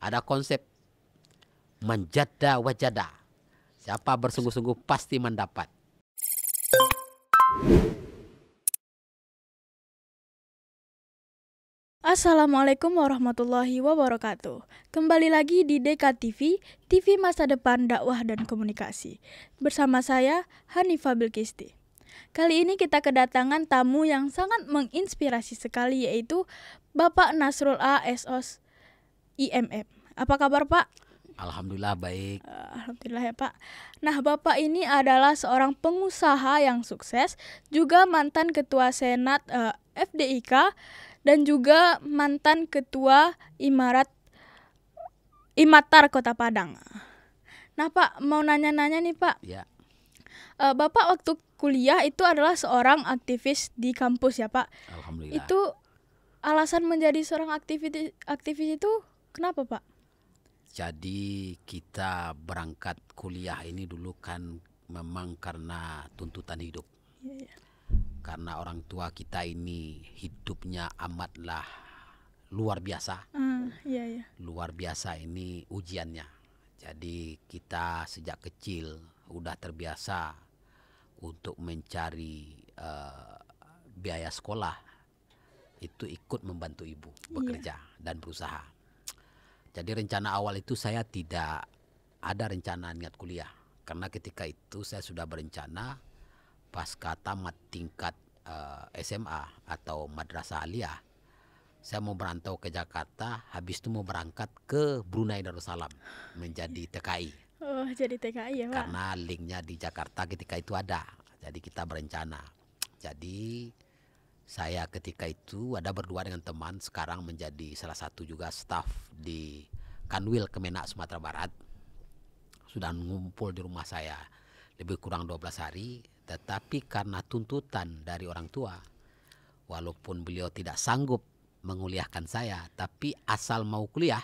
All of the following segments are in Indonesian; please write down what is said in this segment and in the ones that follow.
Ada konsep menjada wajada. Siapa bersungguh-sungguh pasti mendapat. Assalamualaikum warahmatullahi wabarakatuh. Kembali lagi di DK TV TV Masa Depan Dakwah dan Komunikasi. Bersama saya Hanifah Bilkisti. Kali ini kita kedatangan tamu yang sangat menginspirasi sekali yaitu Bapak Nasrul A. SOS IMF. Apa kabar Pak? Alhamdulillah baik. Alhamdulillah ya Pak. Nah Bapak ini adalah seorang pengusaha yang sukses, juga mantan ketua senat uh, eh, FDIK dan juga mantan ketua Imarat Imatar Kota Padang. Nah Pak mau nanya-nanya nih Pak. Ya. Uh, Bapak waktu kuliah itu adalah seorang aktivis di kampus ya Pak. Alhamdulillah. Itu alasan menjadi seorang aktivis aktivis itu Kenapa Pak? Jadi kita berangkat kuliah ini dulu kan memang karena tuntutan hidup. Iya, iya. Karena orang tua kita ini hidupnya amatlah luar biasa. Uh, yeah, yeah. Iya. Luar biasa ini ujiannya. Jadi kita sejak kecil udah terbiasa untuk mencari uh, biaya sekolah itu ikut membantu ibu bekerja yeah. dan berusaha jadi rencana awal itu saya tidak ada rencana niat kuliah karena ketika itu saya sudah berencana pasca tamat tingkat uh, eh, SMA atau madrasah aliyah saya mau berantau ke Jakarta habis itu mau berangkat ke Brunei Darussalam menjadi TKI. Oh, jadi TKI ya, Pak. Karena linknya di Jakarta ketika itu ada. Jadi kita berencana. Jadi saya ketika itu ada berdua dengan teman sekarang menjadi salah satu juga staf di Kanwil Kemenak Sumatera Barat. Sudah ngumpul di rumah saya lebih kurang 12 hari tetapi karena tuntutan dari orang tua walaupun beliau tidak sanggup menguliahkan saya tapi asal mau kuliah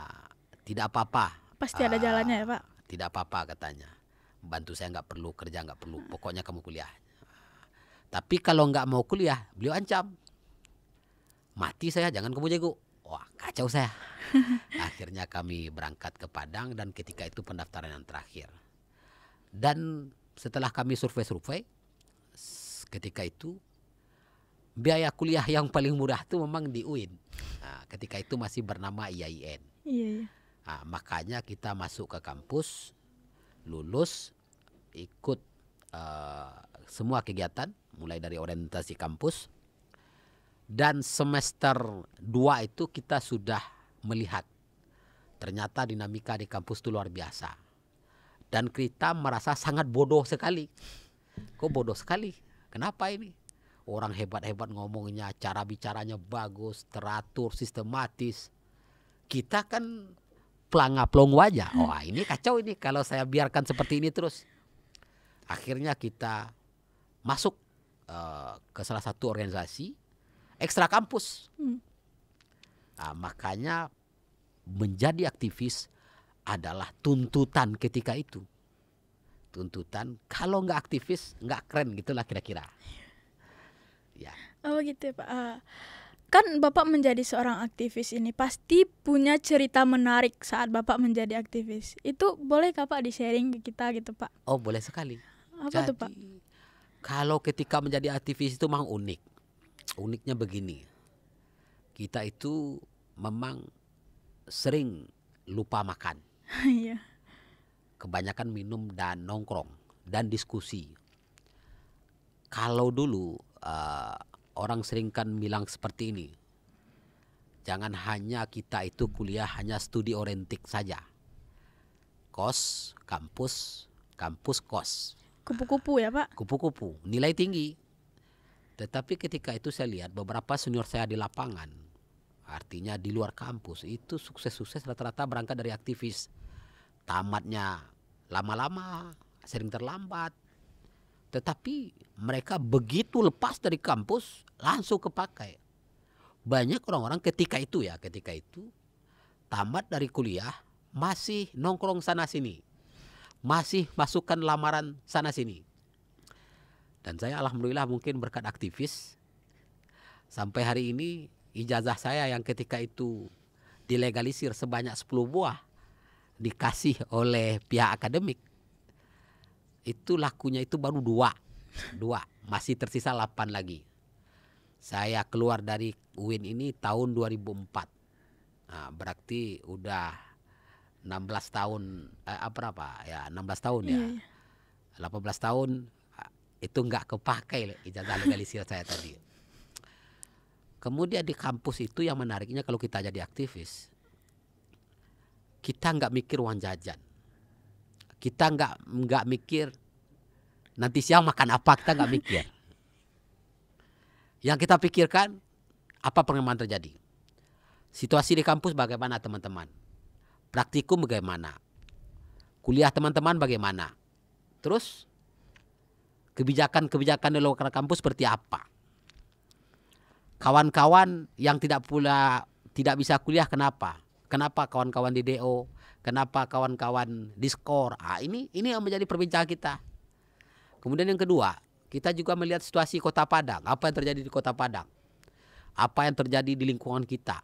uh, tidak apa-apa. Pasti uh, ada ah, jalannya ya, Pak. Tidak apa-apa katanya bantu saya nggak perlu kerja nggak perlu pokoknya kamu kuliah tapi kalau nggak mau kuliah, beliau ancam. Mati saya, jangan kamu jago. Wah, kacau saya. Akhirnya kami berangkat ke Padang dan ketika itu pendaftaran yang terakhir. Dan setelah kami survei-survei, ketika itu biaya kuliah yang paling murah itu memang di UIN. Nah, ketika itu masih bernama IAIN. Iya, iya, Nah, makanya kita masuk ke kampus, lulus, ikut uh, semua kegiatan mulai dari orientasi kampus. Dan semester 2 itu kita sudah melihat ternyata dinamika di kampus itu luar biasa. Dan kita merasa sangat bodoh sekali. Kok bodoh sekali? Kenapa ini? Orang hebat-hebat ngomongnya, cara bicaranya bagus, teratur, sistematis. Kita kan pelanga-pelong wajah. Hmm. Wah ini kacau ini kalau saya biarkan seperti ini terus. Akhirnya kita masuk uh, ke salah satu organisasi ekstra kampus. Hmm. Nah, makanya menjadi aktivis adalah tuntutan ketika itu. Tuntutan kalau nggak aktivis nggak keren gitulah kira-kira. Ya. Oh gitu ya, Pak. Uh, kan Bapak menjadi seorang aktivis ini pasti punya cerita menarik saat Bapak menjadi aktivis. Itu boleh Pak di-sharing ke kita gitu, Pak? Oh, boleh sekali. Apa Jadi, tuh, Pak? Kalau ketika menjadi aktivis itu memang unik. Uniknya begini. Kita itu memang sering lupa makan. Iya. Kebanyakan minum dan nongkrong dan diskusi. Kalau dulu uh, orang sering kan bilang seperti ini. Jangan hanya kita itu kuliah hanya studi orientik saja. Kos, kampus, kampus kos. Kupu-kupu ya Pak? Kupu-kupu, nilai tinggi. Tetapi ketika itu saya lihat beberapa senior saya di lapangan, artinya di luar kampus itu sukses-sukses rata-rata berangkat dari aktivis. Tamatnya lama-lama, sering terlambat. Tetapi mereka begitu lepas dari kampus langsung kepakai. Banyak orang-orang ketika itu ya, ketika itu tamat dari kuliah masih nongkrong sana sini masih masukkan lamaran sana sini. Dan saya alhamdulillah mungkin berkat aktivis sampai hari ini ijazah saya yang ketika itu dilegalisir sebanyak 10 buah dikasih oleh pihak akademik itu lakunya itu baru dua dua masih tersisa 8 lagi saya keluar dari UIN ini tahun 2004 nah, berarti udah enam belas tahun eh, apa apa ya belas tahun ya. Iya, iya. delapan belas tahun eh, itu nggak kepakai ijazah legalisir saya tadi. Kemudian di kampus itu yang menariknya kalau kita jadi aktivis kita enggak mikir uang jajan. Kita enggak enggak mikir nanti siang makan apa kita enggak mikir. Yang kita pikirkan apa pengalaman terjadi. Situasi di kampus bagaimana teman-teman? praktikum bagaimana, kuliah teman-teman bagaimana, terus kebijakan-kebijakan di luar kampus seperti apa. Kawan-kawan yang tidak pula tidak bisa kuliah kenapa? Kenapa kawan-kawan di DO? Kenapa kawan-kawan di skor? Ah, ini ini yang menjadi perbincangan kita. Kemudian yang kedua, kita juga melihat situasi Kota Padang. Apa yang terjadi di Kota Padang? Apa yang terjadi di lingkungan kita?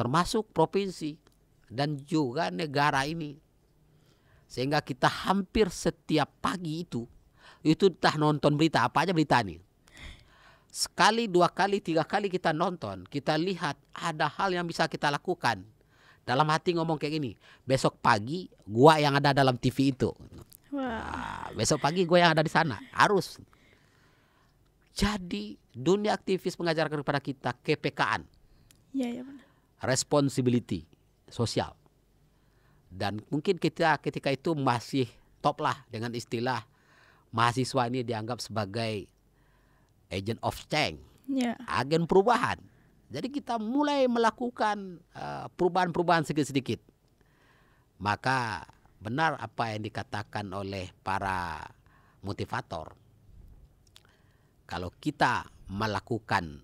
Termasuk provinsi dan juga negara ini. Sehingga kita hampir setiap pagi itu itu entah nonton berita apa aja berita ini Sekali, dua kali, tiga kali kita nonton, kita lihat ada hal yang bisa kita lakukan. Dalam hati ngomong kayak gini, besok pagi gua yang ada dalam TV itu. Nah, besok pagi gue yang ada di sana, harus. Jadi dunia aktivis mengajarkan kepada kita KPKAN Ya, ya Responsibility sosial. Dan mungkin kita ketika itu masih top lah dengan istilah mahasiswa ini dianggap sebagai agent of change, yeah. agen perubahan. Jadi kita mulai melakukan eh, perubahan-perubahan sedikit-sedikit. Maka benar apa yang dikatakan oleh para motivator. Kalau kita melakukan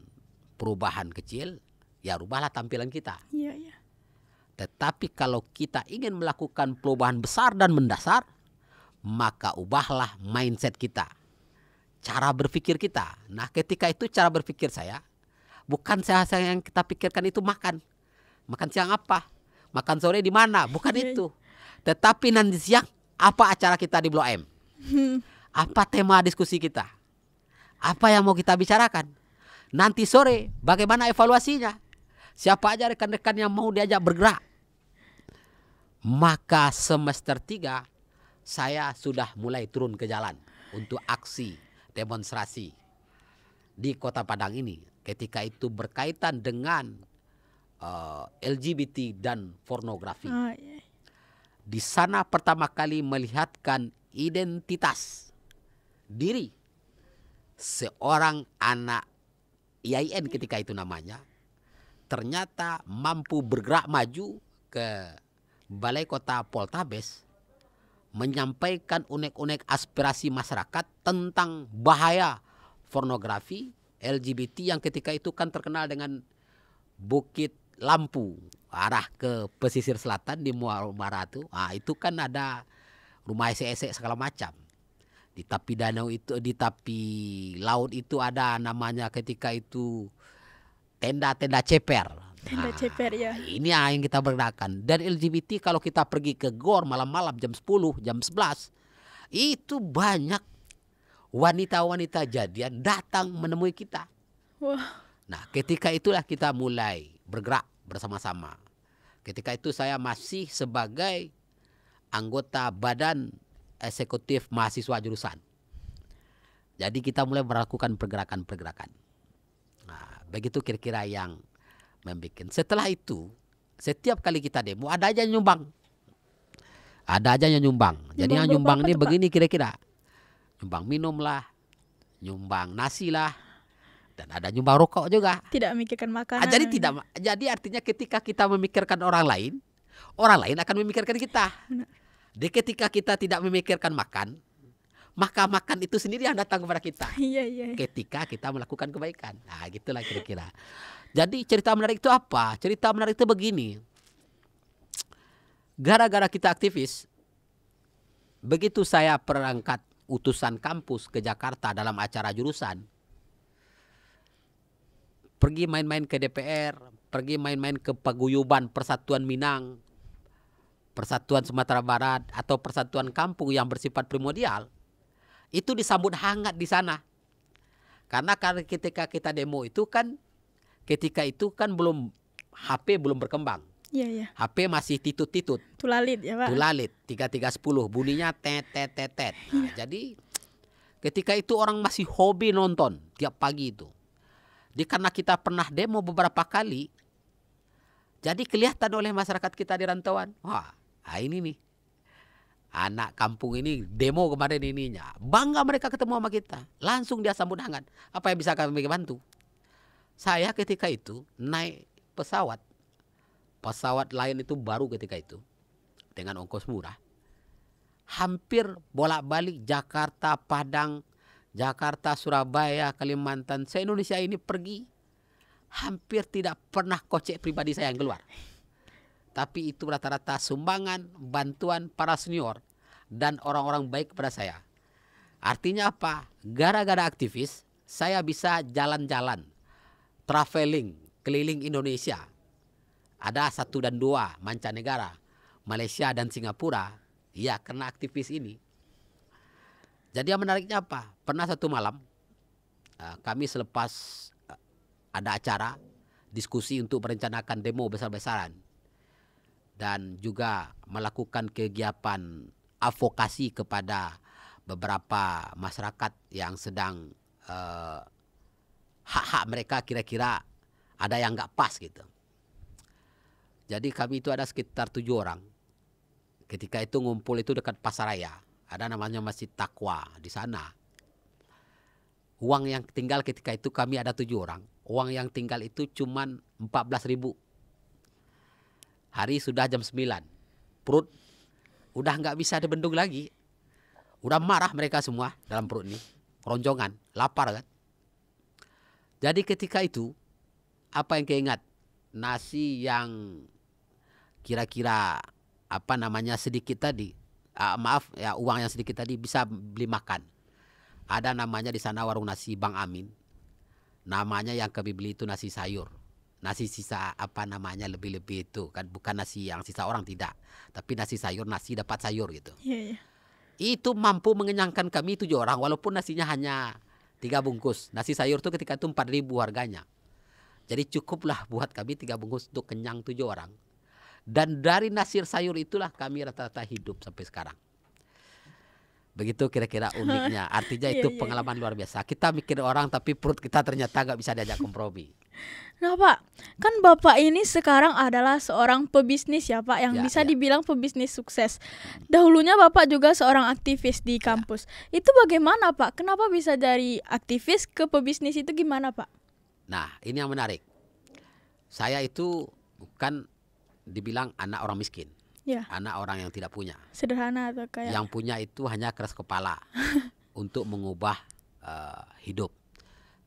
perubahan kecil, ya rubahlah tampilan kita. yeah, Yeah. Tetapi kalau kita ingin melakukan perubahan besar dan mendasar, maka ubahlah mindset kita. Cara berpikir kita. Nah ketika itu cara berpikir saya, bukan saya yang kita pikirkan itu makan. Makan siang apa? Makan sore di mana? Bukan iya, iya. itu. Tetapi nanti siang apa acara kita di Blok M? Apa tema diskusi kita? Apa yang mau kita bicarakan? Nanti sore bagaimana evaluasinya? Siapa aja rekan-rekan yang mau diajak bergerak. Maka semester 3 saya sudah mulai turun ke jalan untuk aksi demonstrasi di Kota Padang ini. Ketika itu berkaitan dengan uh, eh, LGBT dan pornografi. Oh, yeah. Di sana pertama kali melihatkan identitas diri seorang anak IAIN ketika itu namanya ternyata mampu bergerak maju ke Balai Kota Poltabes menyampaikan unek-unek aspirasi masyarakat tentang bahaya pornografi LGBT yang ketika itu kan terkenal dengan Bukit Lampu arah ke pesisir selatan di Muara itu. Ah itu kan ada rumah esek-esek segala macam. Di tepi danau itu di tepi laut itu ada namanya ketika itu tenda-tenda ceper. Tenda nah, ceper ya. Ini yang kita bergerakkan. Dan LGBT kalau kita pergi ke gor malam-malam jam 10, jam 11 itu banyak wanita-wanita jadian datang menemui kita. Wah. Nah, ketika itulah kita mulai bergerak bersama-sama. Ketika itu saya masih sebagai anggota badan eksekutif mahasiswa jurusan. Jadi kita mulai melakukan pergerakan-pergerakan. Begitu kira-kira yang membuat. Setelah itu, setiap kali kita demo ada aja yang nyumbang. Ada aja yang nyumbang. Jadi yang nyumbang ini begini kira-kira. Nyumbang minum lah, nyumbang nasi lah, dan ada nyumbang rokok juga. Tidak memikirkan makanan. Ah, jadi tidak jadi artinya ketika kita memikirkan orang lain, orang lain akan memikirkan kita. Jadi ketika kita tidak memikirkan makan, maka makan itu sendiri yang datang kepada kita iya, iya, iya. ketika kita melakukan kebaikan nah gitulah kira-kira jadi cerita menarik itu apa cerita menarik itu begini gara-gara kita aktivis begitu saya perangkat utusan kampus ke Jakarta dalam acara jurusan pergi main-main ke DPR pergi main-main ke paguyuban Persatuan Minang Persatuan Sumatera Barat atau persatuan kampung yang bersifat primordial itu disambut hangat di sana. Karena ketika kita demo itu kan ketika itu kan belum HP belum berkembang. Iya, iya. HP masih titut-titut. Tulalit ya, Pak. Tulalit 3310 bunyinya tet tet tet tet. Nah, iya. Jadi ketika itu orang masih hobi nonton tiap pagi itu. di karena kita pernah demo beberapa kali jadi kelihatan oleh masyarakat kita di rantauan. Wah, ah, ini nih anak kampung ini demo kemarin ininya. Bangga mereka ketemu sama kita. Langsung dia sambut hangat. Apa yang bisa kami bantu? Saya ketika itu naik pesawat. Pesawat lain itu baru ketika itu. Dengan ongkos murah. Hampir bolak-balik Jakarta, Padang, Jakarta, Surabaya, Kalimantan. Saya Indonesia ini pergi. Hampir tidak pernah kocek pribadi saya yang keluar tapi itu rata-rata sumbangan bantuan para senior dan orang-orang baik kepada saya. Artinya apa? Gara-gara aktivis, saya bisa jalan-jalan, traveling, keliling Indonesia. Ada satu dan dua mancanegara, Malaysia dan Singapura. Ya, karena aktivis ini. Jadi yang menariknya apa? Pernah satu malam, eh, kami selepas eh, ada acara, diskusi untuk merencanakan demo besar-besaran dan juga melakukan kegiatan advokasi kepada beberapa masyarakat yang sedang hak eh, hak-hak mereka kira-kira ada yang nggak pas gitu. Jadi kami itu ada sekitar tujuh orang. Ketika itu ngumpul itu dekat Pasaraya. Ada namanya Masjid Takwa di sana. Uang yang tinggal ketika itu kami ada tujuh orang. Uang yang tinggal itu cuma empat belas ribu Hari sudah jam 9. Perut udah nggak bisa dibendung lagi. Udah marah mereka semua dalam perut ini. Keroncongan, lapar kan. Jadi ketika itu apa yang keingat? Nasi yang kira-kira apa namanya sedikit tadi uh, maaf ya uang yang sedikit tadi bisa beli makan. Ada namanya di sana warung nasi Bang Amin. Namanya yang kami beli itu nasi sayur nasi sisa apa namanya lebih-lebih itu kan bukan nasi yang sisa orang tidak tapi nasi sayur nasi dapat sayur gitu yeah, yeah. itu mampu mengenyangkan kami tujuh orang walaupun nasinya hanya tiga bungkus nasi sayur tuh ketika itu empat ribu harganya jadi cukuplah buat kami tiga bungkus untuk kenyang tujuh orang dan dari nasi sayur itulah kami rata-rata hidup sampai sekarang begitu kira-kira uniknya artinya iya, itu yeah, yeah, pengalaman luar biasa kita mikir orang tapi perut kita ternyata nggak bisa diajak kompromi Nah Pak, kan Bapak ini sekarang adalah seorang pebisnis ya Pak Yang ya, bisa ya. dibilang pebisnis sukses Dahulunya Bapak juga seorang aktivis di ya. kampus ya. Itu bagaimana Pak? Kenapa bisa dari aktivis ke pebisnis itu gimana Pak? Nah ini yang menarik Saya itu bukan dibilang anak orang miskin ya. Anak orang yang tidak punya Sederhana atau kayak Yang punya itu hanya keras kepala Untuk mengubah uh, hidup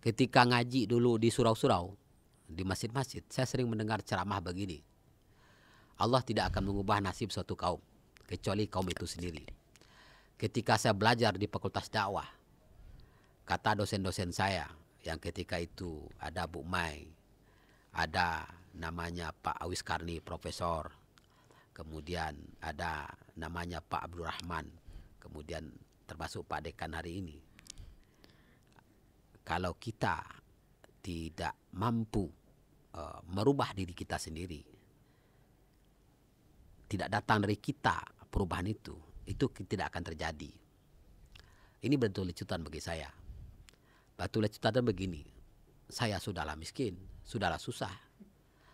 ketika ngaji dulu di surau-surau, di masjid-masjid, saya sering mendengar ceramah begini. Allah tidak akan mengubah nasib suatu kaum, kecuali kaum itu sendiri. Ketika saya belajar di fakultas dakwah, kata dosen-dosen saya, yang ketika itu ada Bu Mai, ada namanya Pak Awis Karni, profesor, kemudian ada namanya Pak Abdurrahman, kemudian termasuk Pak Dekan hari ini, kalau kita tidak mampu uh, merubah diri kita sendiri, tidak datang dari kita perubahan itu, itu tidak akan terjadi. Ini bentuk lecutan bagi saya. Batu lecutan begini, saya sudahlah miskin, sudahlah susah,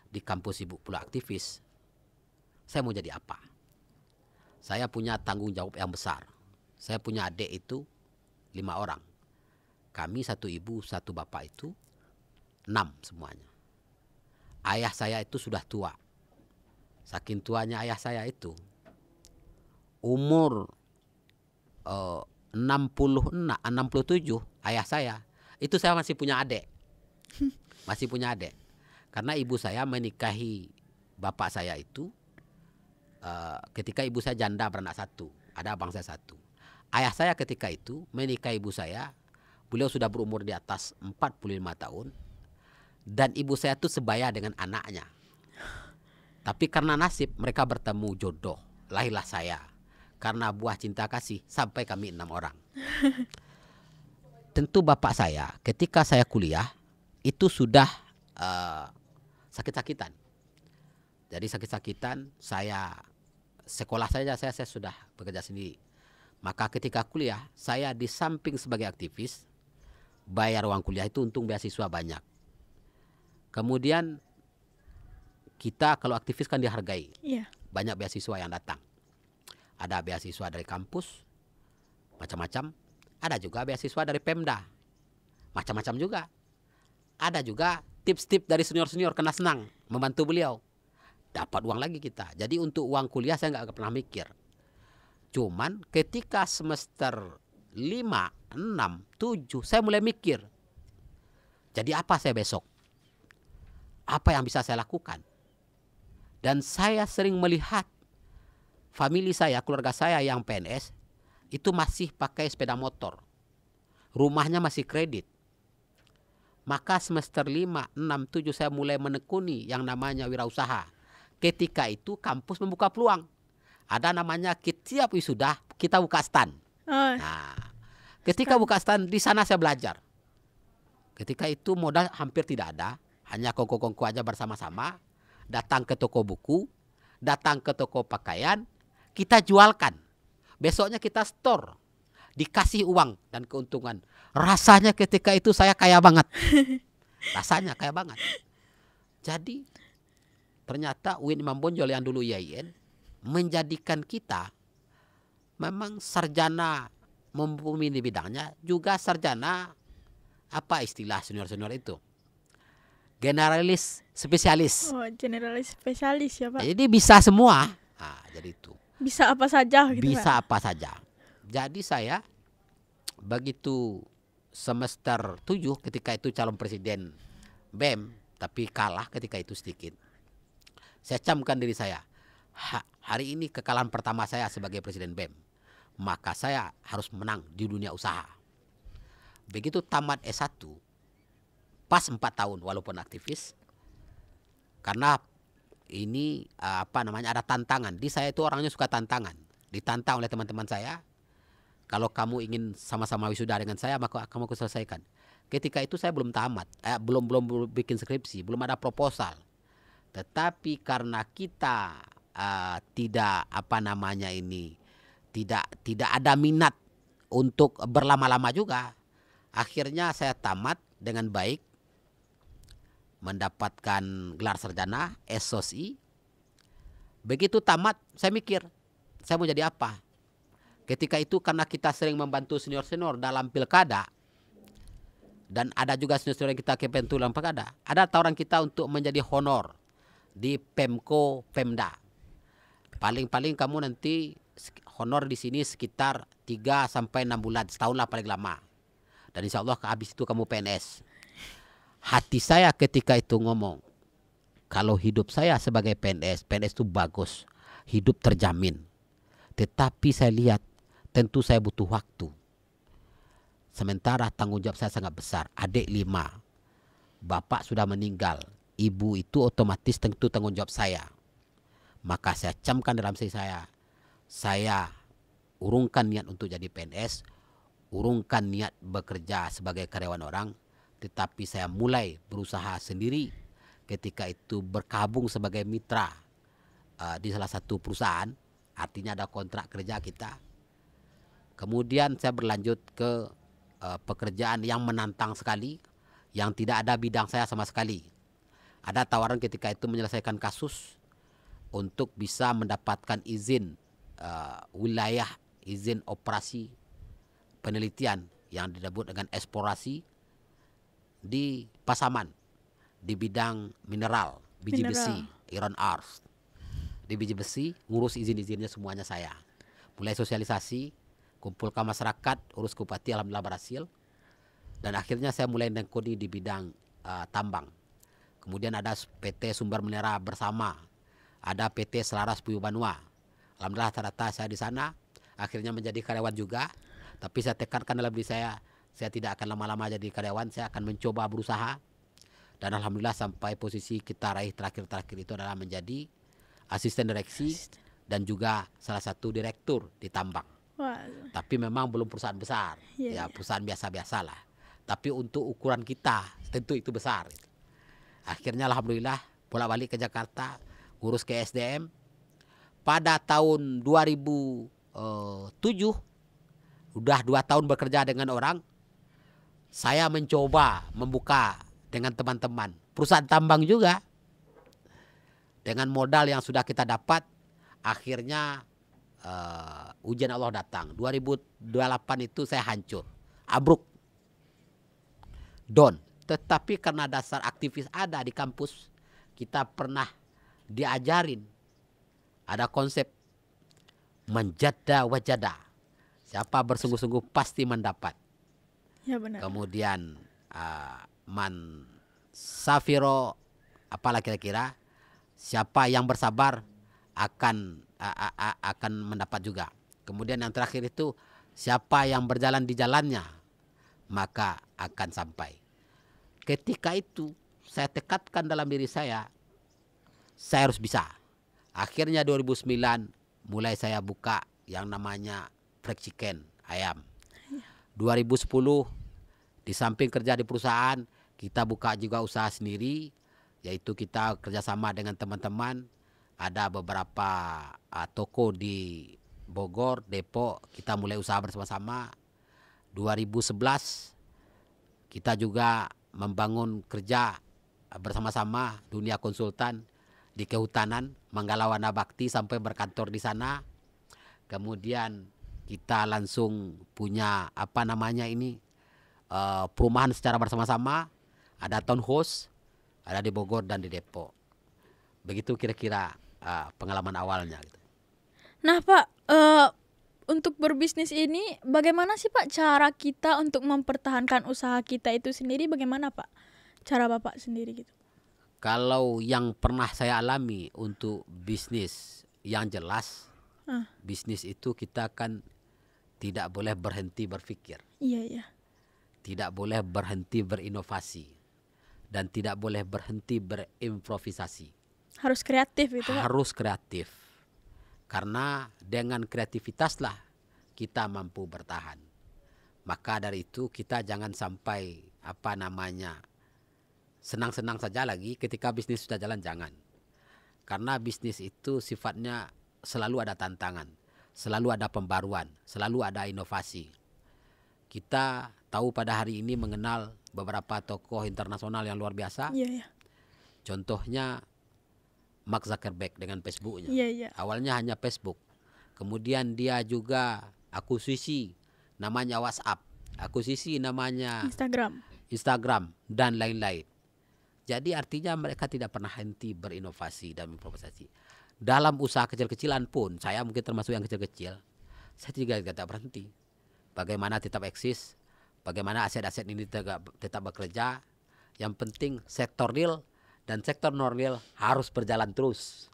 di kampus sibuk pula aktivis, saya mau jadi apa? Saya punya tanggung jawab yang besar. Saya punya adik itu lima orang kami satu ibu, satu bapak itu enam semuanya. Ayah saya itu sudah tua. Saking tuanya ayah saya itu umur eh, enam puluh ah, enam puluh tujuh ayah saya itu saya masih punya adik. Masih punya adik. Karena ibu saya menikahi bapak saya itu uh, ketika ibu saya janda beranak satu, ada abang saya satu. Ayah saya ketika itu menikahi ibu saya Beliau sudah berumur di atas 45 tahun dan ibu saya tuh sebaya dengan anaknya. Tapi karena nasib mereka bertemu jodoh, lahirlah saya. Karena buah cinta kasih sampai kami enam orang. Tentu bapak saya ketika saya kuliah itu sudah uh, sakit-sakitan. Jadi sakit-sakitan saya sekolah saja saya saya sudah bekerja sendiri. Maka ketika kuliah saya di samping sebagai aktivis bayar uang kuliah itu untung beasiswa banyak. Kemudian kita kalau aktivis kan dihargai. Yeah. Banyak beasiswa yang datang. Ada beasiswa dari kampus, macam-macam. Ada juga beasiswa dari Pemda, macam-macam juga. Ada juga tips-tips dari senior-senior kena senang membantu beliau. Dapat uang lagi kita. Jadi untuk uang kuliah saya nggak pernah mikir. Cuman ketika semester 5 enam, tujuh. Saya mulai mikir. Jadi apa saya besok? Apa yang bisa saya lakukan? Dan saya sering melihat famili saya, keluarga saya yang PNS itu masih pakai sepeda motor. Rumahnya masih kredit. Maka semester 5, 6, 7 saya mulai menekuni yang namanya wirausaha. Ketika itu kampus membuka peluang. Ada namanya siap wisuda kita buka stand. Oh. Nah, Ketika buka stand di sana saya belajar. Ketika itu modal hampir tidak ada, hanya kongko-kongko aja bersama-sama, datang ke toko buku, datang ke toko pakaian, kita jualkan. Besoknya kita store, dikasih uang dan keuntungan. Rasanya ketika itu saya kaya banget. Rasanya kaya banget. Jadi ternyata Win Imam Bonjol yang dulu IAIN menjadikan kita memang sarjana mumpuni di bidangnya juga sarjana apa istilah senior-senior itu generalis spesialis oh generalis spesialis ya pak jadi bisa semua nah, jadi itu bisa apa saja gitu, bisa pak. apa saja jadi saya begitu semester 7 ketika itu calon presiden BEM tapi kalah ketika itu sedikit saya camkan diri saya hari ini kekalahan pertama saya sebagai presiden BEM maka saya harus menang di dunia usaha. Begitu tamat S1, pas empat tahun walaupun aktivis, karena ini eh, apa namanya ada tantangan. Di saya itu orangnya suka tantangan. Ditantang oleh teman-teman saya, kalau kamu ingin sama-sama wisuda dengan saya maka kamu aku selesaikan. Ketika itu saya belum tamat, eh, belum belum bikin skripsi, belum ada proposal. Tetapi karena kita uh, tidak apa namanya ini tidak tidak ada minat untuk berlama-lama juga. Akhirnya saya tamat dengan baik mendapatkan gelar sarjana SOSI. Begitu tamat, saya mikir, saya mau jadi apa? Ketika itu karena kita sering membantu senior-senior dalam pilkada dan ada juga senior-senior yang kita kepentu pilkada, ada tawaran kita untuk menjadi honor di Pemko Pemda. Paling-paling kamu nanti honor di sini sekitar 3 sampai 6 bulan, setahun lah paling lama. Dan insya Allah habis itu kamu PNS. Hati saya ketika itu ngomong, kalau hidup saya sebagai PNS, PNS itu bagus, hidup terjamin. Tetapi saya lihat, tentu saya butuh waktu. Sementara tanggung jawab saya sangat besar, adik lima, bapak sudah meninggal, ibu itu otomatis tentu tanggung jawab saya. Maka saya camkan dalam diri saya, saya urungkan niat untuk jadi PNS, urungkan niat bekerja sebagai karyawan orang, tetapi saya mulai berusaha sendiri ketika itu berkabung sebagai mitra uh, di salah satu perusahaan, artinya ada kontrak kerja kita. Kemudian saya berlanjut ke uh, pekerjaan yang menantang sekali, yang tidak ada bidang saya sama sekali. Ada tawaran ketika itu menyelesaikan kasus untuk bisa mendapatkan izin uh, wilayah izin operasi penelitian yang disebut dengan eksplorasi di Pasaman di bidang mineral, biji mineral. besi, iron ore. Di biji besi ngurus izin-izinnya semuanya saya. Mulai sosialisasi, kumpulkan masyarakat, urus kupati alhamdulillah berhasil. Dan akhirnya saya mulai nengkodi di bidang uh, tambang. Kemudian ada PT Sumber Mineral Bersama, ada PT Selaras Puyuh Banua, alhamdulillah ternyata saya di sana akhirnya menjadi karyawan juga tapi saya tekankan dalam diri saya saya tidak akan lama-lama jadi karyawan saya akan mencoba berusaha dan alhamdulillah sampai posisi kita raih terakhir-terakhir itu adalah menjadi asisten direksi dan juga salah satu direktur di tambang Wow. Tapi memang belum perusahaan besar, yeah, ya yeah. perusahaan biasa-biasa lah. Tapi untuk ukuran kita tentu itu besar. Akhirnya alhamdulillah bolak-balik ke Jakarta, ngurus ke SDM, pada tahun 2007 eh, udah dua tahun bekerja dengan orang saya mencoba membuka dengan teman-teman perusahaan tambang juga dengan modal yang sudah kita dapat akhirnya uh, ujian Allah datang 2028 itu saya hancur abruk don. tetapi karena dasar aktivis ada di kampus kita pernah diajarin ada konsep menjada wajada. Siapa bersungguh-sungguh pasti mendapat. Ya benar. Kemudian uh, man safiro apalah kira-kira siapa yang bersabar akan uh, uh, akan mendapat juga. Kemudian yang terakhir itu siapa yang berjalan di jalannya maka akan sampai. Ketika itu saya tekatkan dalam diri saya saya harus bisa Akhirnya 2009 mulai saya buka yang namanya fried chicken ayam. 2010 di samping kerja di perusahaan kita buka juga usaha sendiri yaitu kita kerjasama dengan teman-teman ada beberapa uh, toko di Bogor, Depok kita mulai usaha bersama-sama 2011 kita juga membangun kerja ah, bersama-sama dunia konsultan di kehutanan Manggalawana Bakti sampai berkantor di sana. Kemudian kita langsung punya apa namanya ini uh, perumahan secara bersama-sama. Ada townhouse, ada di Bogor dan di Depok. Begitu kira-kira uh, pengalaman awalnya. Gitu. Nah Pak, uh, untuk berbisnis ini bagaimana sih Pak cara kita untuk mempertahankan usaha kita itu sendiri? Bagaimana Pak cara Bapak sendiri gitu? Kalau yang pernah saya alami untuk bisnis yang jelas, uh. bisnis itu kita kan tidak boleh berhenti berpikir. Iya, iya. Tidak boleh berhenti berinovasi dan tidak boleh berhenti berimprovisasi. Harus kreatif itu. Harus kreatif. Karena dengan kreativitaslah kita mampu bertahan. Maka dari itu kita jangan sampai apa namanya senang-senang saja lagi ketika bisnis sudah jalan jangan. Karena bisnis itu sifatnya selalu ada tantangan, selalu ada pembaruan, selalu ada inovasi. Kita tahu pada hari ini mengenal beberapa tokoh internasional yang luar biasa. Yeah, yeah. Contohnya Mark Zuckerberg dengan Facebooknya. Yeah, yeah. Awalnya hanya Facebook, kemudian dia juga akuisisi namanya WhatsApp, akuisisi namanya Instagram, Instagram dan lain-lain. Jadi artinya mereka tidak pernah henti berinovasi dan improvisasi. Dalam usaha kecil-kecilan pun, saya mungkin termasuk yang kecil-kecil, saya juga tidak berhenti. Bagaimana tetap eksis, bagaimana aset-aset ini tetap, bekerja. Yang penting sektor real dan sektor non real harus berjalan terus.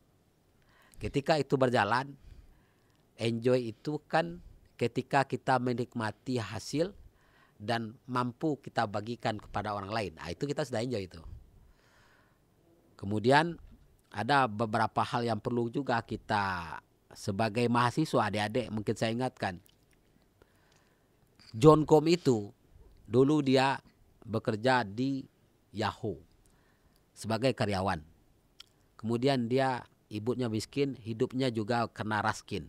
Ketika itu berjalan, enjoy itu kan ketika kita menikmati hasil dan mampu kita bagikan kepada orang lain. Nah, itu kita sudah enjoy itu. Kemudian ada beberapa hal yang perlu juga kita sebagai mahasiswa adik-adik mungkin saya ingatkan. John Com itu dulu dia bekerja di Yahoo sebagai karyawan. Kemudian dia ibunya miskin, hidupnya juga kena raskin.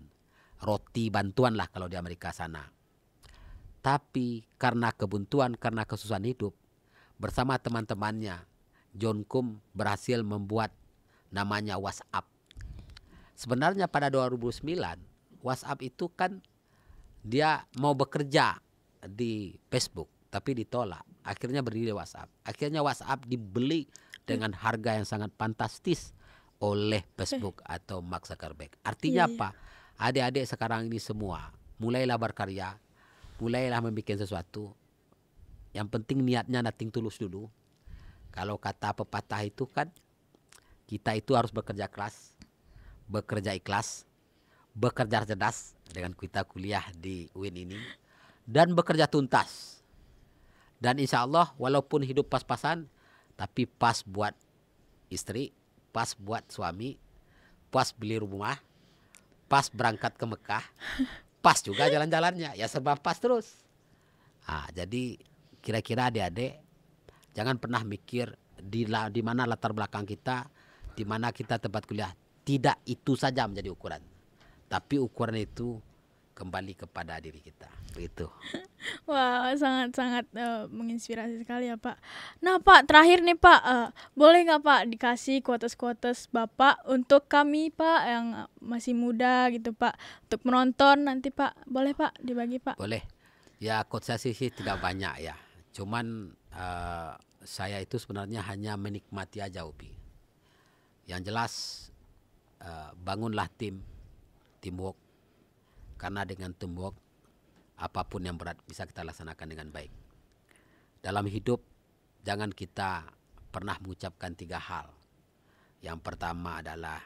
Roti bantuan lah kalau di Amerika sana. Tapi karena kebuntuan, karena kesusahan hidup, bersama teman-temannya John Kum berhasil membuat namanya WhatsApp. Sebenarnya pada 2009 WhatsApp itu kan dia mau bekerja di Facebook tapi ditolak. Akhirnya berdiri WhatsApp. Akhirnya WhatsApp dibeli dengan harga yang sangat fantastis oleh Facebook eh. atau Mark Zuckerberg. Artinya iya. apa? Adik-adik sekarang ini semua mulailah berkarya, mulailah membuat sesuatu. Yang penting niatnya nating tulus dulu. Kalau kata pepatah itu kan kita itu harus bekerja keras, bekerja ikhlas, bekerja cerdas dengan kita kuliah di UIN ini dan bekerja tuntas. Dan insya Allah walaupun hidup pas-pasan tapi pas buat istri, pas buat suami, pas beli rumah, pas berangkat ke Mekah, pas juga jalan-jalannya. Ya serba pas terus. Nah, jadi kira-kira adik-adik Jangan pernah mikir di la, di mana latar belakang kita, di mana kita tempat kuliah. Tidak itu saja menjadi ukuran. Tapi ukuran itu kembali kepada diri kita. Begitu. Wah, wow, sangat-sangat uh, eh, menginspirasi sekali ya, Pak. Nah, Pak, terakhir nih, Pak, uh, boleh nggak Pak dikasih kuotas-kuotas Bapak untuk kami, Pak, yang masih muda gitu, Pak, untuk menonton nanti, Pak. Boleh, Pak, dibagi, Pak? Boleh. Ya, kuotas sih tidak banyak ya. Cuman uh, saya itu sebenarnya hanya menikmati aja Upi. Yang jelas uh, bangunlah tim, teamwork. Karena dengan teamwork apapun yang berat bisa kita laksanakan dengan baik. Dalam hidup jangan kita pernah mengucapkan tiga hal. Yang pertama adalah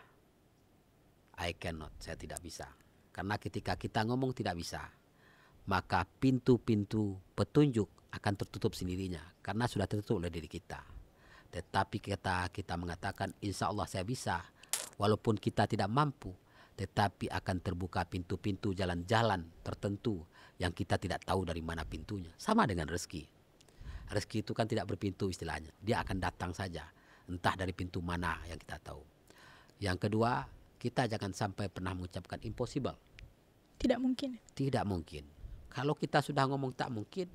I cannot, saya tidak bisa. Karena ketika kita ngomong tidak bisa, maka pintu-pintu petunjuk akan tertutup sendirinya karena sudah tertutup oleh diri kita. Tetapi kita kita mengatakan insya Allah saya bisa walaupun kita tidak mampu tetapi akan terbuka pintu-pintu jalan-jalan tertentu yang kita tidak tahu dari mana pintunya. Sama dengan rezeki. Rezeki itu kan tidak berpintu istilahnya. Dia akan datang saja entah dari pintu mana yang kita tahu. Yang kedua, kita jangan sampai pernah mengucapkan impossible. Tidak mungkin. Tidak mungkin. Kalau kita sudah ngomong tak mungkin,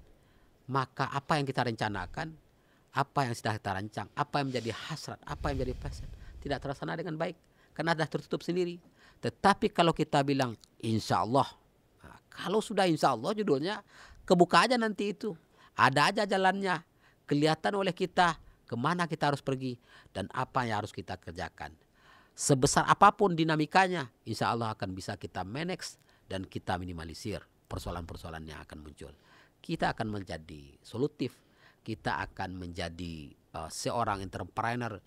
maka apa yang kita rencanakan, apa yang sudah kita rancang, apa yang menjadi hasrat, apa yang menjadi passion tidak terlaksana dengan baik karena sudah tertutup sendiri. Tetapi kalau kita bilang insya Allah, nah, kalau sudah insya Allah judulnya kebuka aja nanti itu, ada aja jalannya, kelihatan oleh kita kemana kita harus pergi dan apa yang harus kita kerjakan. Sebesar apapun dinamikanya, insya Allah akan bisa kita manage dan kita minimalisir persoalan-persoalan yang akan muncul kita akan menjadi solutif, kita akan menjadi uh, seorang entrepreneur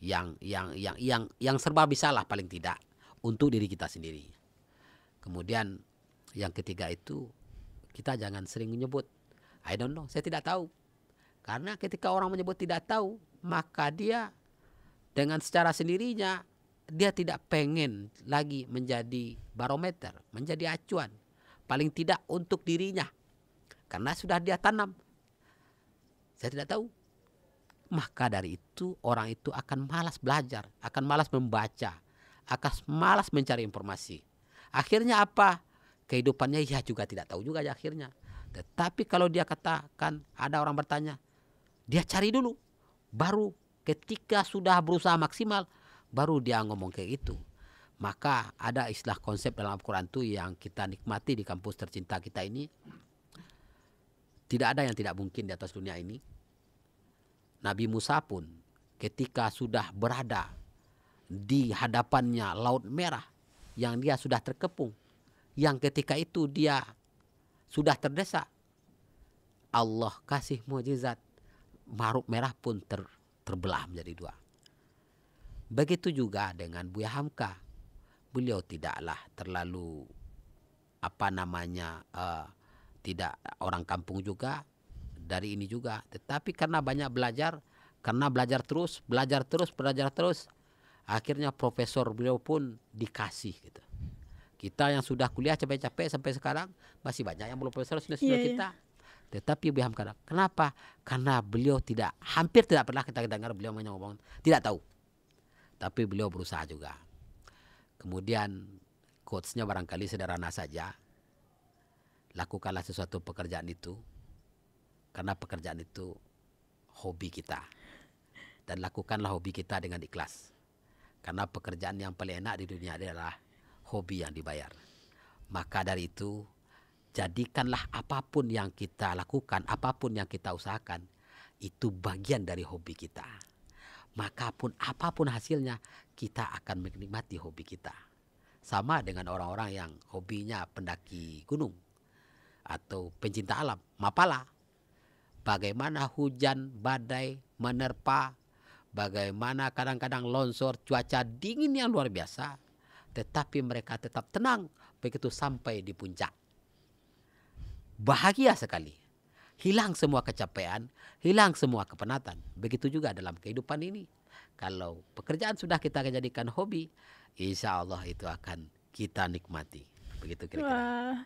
yang yang yang yang yang serba bisalah paling tidak untuk diri kita sendiri. Kemudian yang ketiga itu kita jangan sering menyebut I don't know, saya tidak tahu. Karena ketika orang menyebut tidak tahu, maka dia dengan secara sendirinya dia tidak pengen lagi menjadi barometer, menjadi acuan paling tidak untuk dirinya karena sudah dia tanam. Saya tidak tahu. Maka dari itu orang itu akan malas belajar, akan malas membaca, akan malas mencari informasi. Akhirnya apa? Kehidupannya ya juga tidak tahu juga ya akhirnya. Tetapi kalau dia katakan ada orang bertanya, dia cari dulu. Baru ketika sudah berusaha maksimal, baru dia ngomong kayak itu. Maka ada istilah konsep dalam Al-Quran itu yang kita nikmati di kampus tercinta kita ini tidak ada yang tidak mungkin di atas dunia ini. Nabi Musa pun ketika sudah berada di hadapannya laut merah yang dia sudah terkepung, yang ketika itu dia sudah terdesak. Allah kasih mujizat, maruk merah pun ter, terbelah menjadi dua. Begitu juga dengan Buya Hamka. Beliau tidaklah terlalu apa namanya uh, tidak orang kampung juga dari ini juga tetapi karena banyak belajar karena belajar terus belajar terus belajar terus akhirnya profesor beliau pun dikasih gitu kita yang sudah kuliah capek-capek sampai sekarang masih banyak yang belum profesor sudah sudah iya, yeah, kita yeah. tetapi Biham kadang kenapa karena beliau tidak hampir tidak pernah kita dengar beliau ngomong tidak tahu tapi beliau berusaha juga kemudian quotesnya barangkali sederhana saja lakukanlah sesuatu pekerjaan itu karena pekerjaan itu hobi kita dan lakukanlah hobi kita dengan ikhlas karena pekerjaan yang paling enak di dunia adalah hobi yang dibayar maka dari itu jadikanlah apapun yang kita lakukan apapun yang kita usahakan itu bagian dari hobi kita maka pun apapun hasilnya kita akan menikmati hobi kita sama dengan orang-orang yang hobinya pendaki gunung atau pencinta alam, Mapala. Bagaimana hujan badai menerpa, bagaimana kadang-kadang longsor, cuaca dingin yang luar biasa, tetapi mereka tetap tenang begitu sampai di puncak. Bahagia sekali. Hilang semua kecapean, hilang semua kepenatan. Begitu juga dalam kehidupan ini. Kalau pekerjaan sudah kita jadikan hobi, insya Allah itu akan kita nikmati. Begitu kira-kira.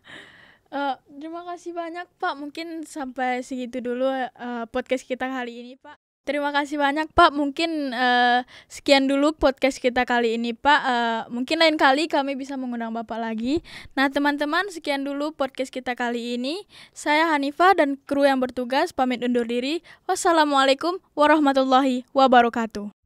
Uh, terima kasih banyak Pak. Mungkin sampai segitu dulu uh, podcast kita kali ini Pak. Terima kasih banyak Pak. Mungkin uh, sekian dulu podcast kita kali ini Pak. Uh, mungkin lain kali kami bisa mengundang Bapak lagi. Nah teman-teman sekian dulu podcast kita kali ini. Saya Hanifa dan kru yang bertugas pamit undur diri. Wassalamualaikum warahmatullahi wabarakatuh.